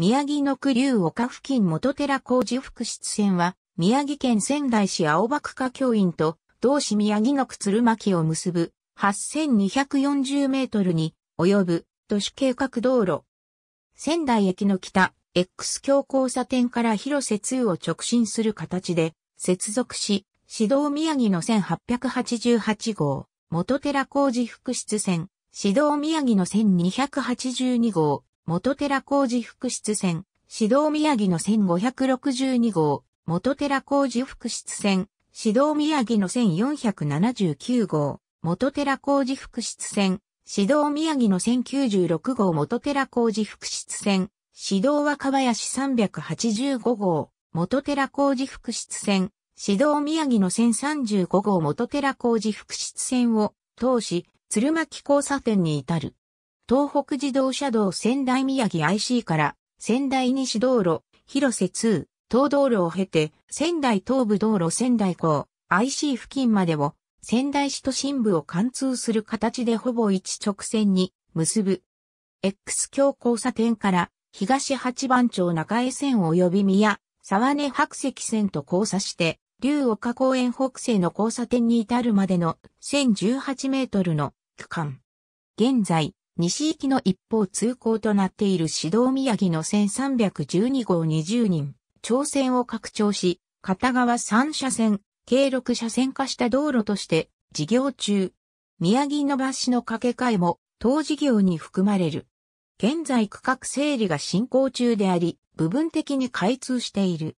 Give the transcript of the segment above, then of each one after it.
宮城野区竜岡付近元寺工事福祉線は、宮城県仙台市青葉区下教院と、同市宮城野区鶴巻を結ぶ、8240メートルに及ぶ都市計画道路。仙台駅の北、X 橋交差点から広瀬通を直進する形で、接続し、市道宮城の1888号、元寺工事福祉線、市道宮城の1282号、元寺工事副室線、指導宮城の1562号、元寺工事副室線、指導宮城の1479号、元寺工事副室線、指導宮城の1096号元寺工事副室線、指導若林385号、元寺工事副室線、指導宮城の1035号元寺工事副室線を通し、鶴巻交差点に至る。東北自動車道仙台宮城 IC から仙台西道路、広瀬2、東道路を経て仙台東部道路仙台港 IC 付近までを仙台市都心部を貫通する形でほぼ一直線に結ぶ。X 橋交差点から東八番町中江線及び宮、沢根白石線と交差して、竜岡公園北西の交差点に至るまでの1018メートルの区間。現在、西行きの一方通行となっている指導宮城の1312号20人、朝鮮を拡張し、片側3車線、計6車線化した道路として事業中。宮城の橋の掛け替えも当事業に含まれる。現在区画整理が進行中であり、部分的に開通している。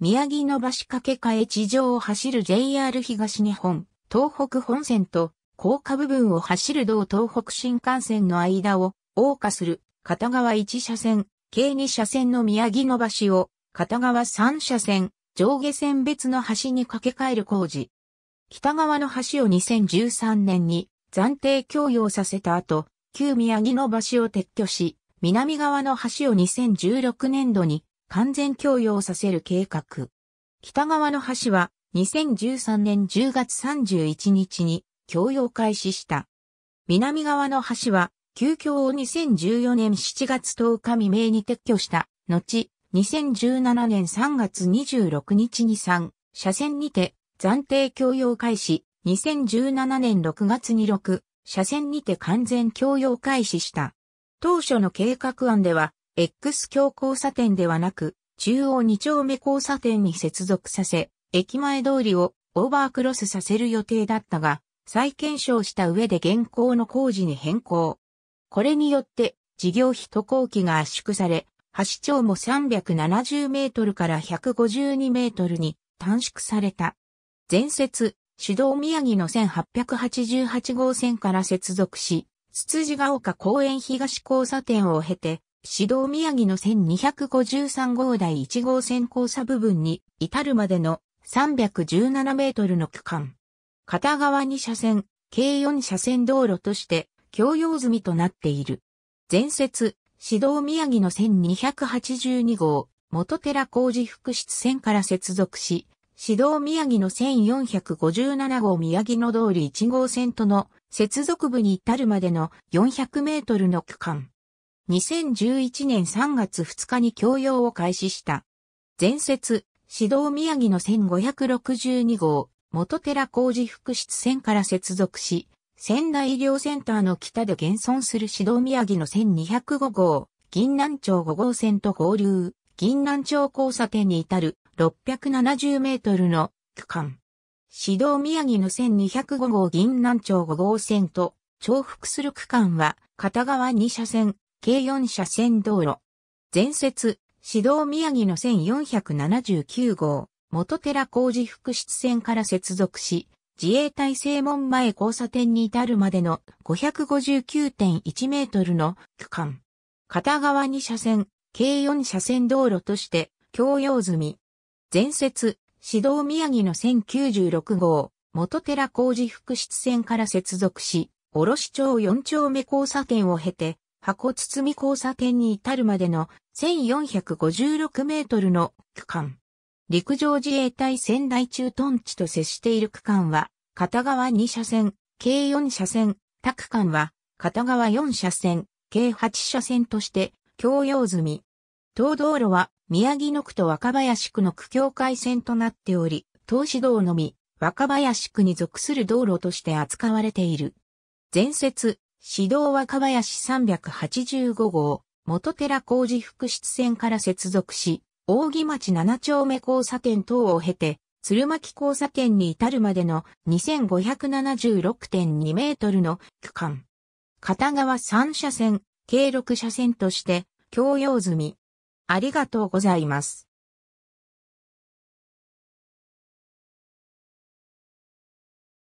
宮城の橋掛け替え地上を走る JR 東日本、東北本線と高架部分を走る道東北新幹線の間を、謳歌する、片側1車線、計2車線の宮城の橋を、片側3車線、上下線別の橋に架け替える工事。北側の橋を2013年に暫定供用させた後、旧宮城の橋を撤去し、南側の橋を2016年度に完全供用させる計画。北側の橋は2013年10月31日に供用開始した。南側の橋は、旧橋を2014年7月10日未明に撤去した。後、2017年3月26日に3、車線にて、暫定供用開始、2017年6月に6、車線にて完全供用開始した。当初の計画案では、X 橋交差点ではなく、中央2丁目交差点に接続させ、駅前通りをオーバークロスさせる予定だったが、再検証した上で現行の工事に変更。これによって、事業費渡航期が圧縮され、橋長も370メートルから152メートルに短縮された。前節、主導宮城の1888号線から接続し、つつじが丘公園東交差点を経て、指導宮城の1253号台1号線交差部分に至るまでの317メートルの区間。片側2車線、計4車線道路として共用済みとなっている。前節、指導宮城の1282号、元寺工事福祉線から接続し、指導宮城の1457号宮城の通り1号線との接続部に至るまでの400メートルの区間。2011年3月2日に供用を開始した。前節、指導宮城の1562号、元寺工事福祉線から接続し、仙台医療センターの北で現存する指導宮城の1205号、銀南町5号線と合流、銀南町交差点に至る670メートルの区間。指導宮城の1205号銀南町5号線と重複する区間は片側2車線、計4車線道路。前節、指導宮城の1479号、元寺工事福祉線から接続し、自衛隊正門前交差点に至るまでの559.1メートルの区間。片側2車線、計4車線道路として共用済み。前節、指導宮城の1096号、元寺工事福祉線から接続し、卸町4丁目交差点を経て、箱包み交差点に至るまでの1456メートルの区間。陸上自衛隊仙台駐屯地と接している区間は、片側2車線、計4車線、他区間は、片側4車線、計8車線として共用済み。東道路は宮城野区と若林区の区境界線となっており、東市道のみ若林区に属する道路として扱われている。前節、市道若林385号、元寺工事福祉線から接続し、大木町7丁目交差点等を経て、鶴巻交差点に至るまでの2576.2メートルの区間。片側3車線、計6車線として、共用済み。ありがとうございます。